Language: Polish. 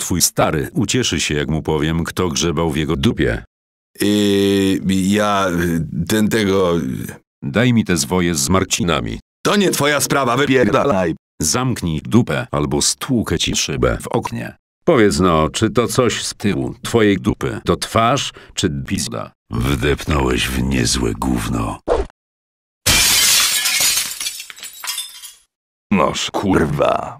Twój stary ucieszy się, jak mu powiem, kto grzebał w jego dupie. Yy, ja... Y, ten tego... Daj mi te zwoje z Marcinami. To nie twoja sprawa, wypierdalaj. Zamknij dupę albo stłukę ci szybę w oknie. Powiedz no, czy to coś z tyłu twojej dupy to twarz czy pizda? Wdepnąłeś w niezłe gówno. Noż kurwa.